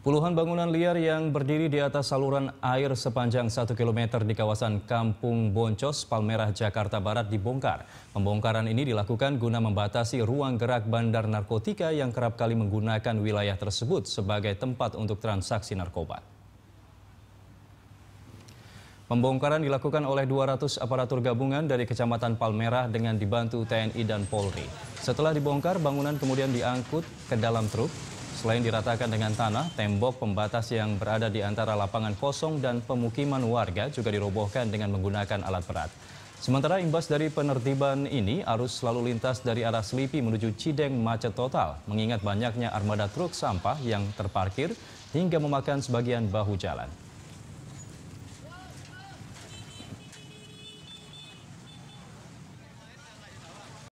Puluhan bangunan liar yang berdiri di atas saluran air sepanjang 1 km di kawasan Kampung Boncos, Palmerah, Jakarta Barat dibongkar. Pembongkaran ini dilakukan guna membatasi ruang gerak bandar narkotika yang kerap kali menggunakan wilayah tersebut sebagai tempat untuk transaksi narkoba. Pembongkaran dilakukan oleh 200 aparatur gabungan dari Kecamatan Palmerah dengan dibantu TNI dan Polri. Setelah dibongkar, bangunan kemudian diangkut ke dalam truk Selain diratakan dengan tanah, tembok pembatas yang berada di antara lapangan kosong dan pemukiman warga juga dirobohkan dengan menggunakan alat berat. Sementara imbas dari penertiban ini, arus lalu lintas dari arah Selipi menuju Cideng macet total, mengingat banyaknya armada truk sampah yang terparkir hingga memakan sebagian bahu jalan.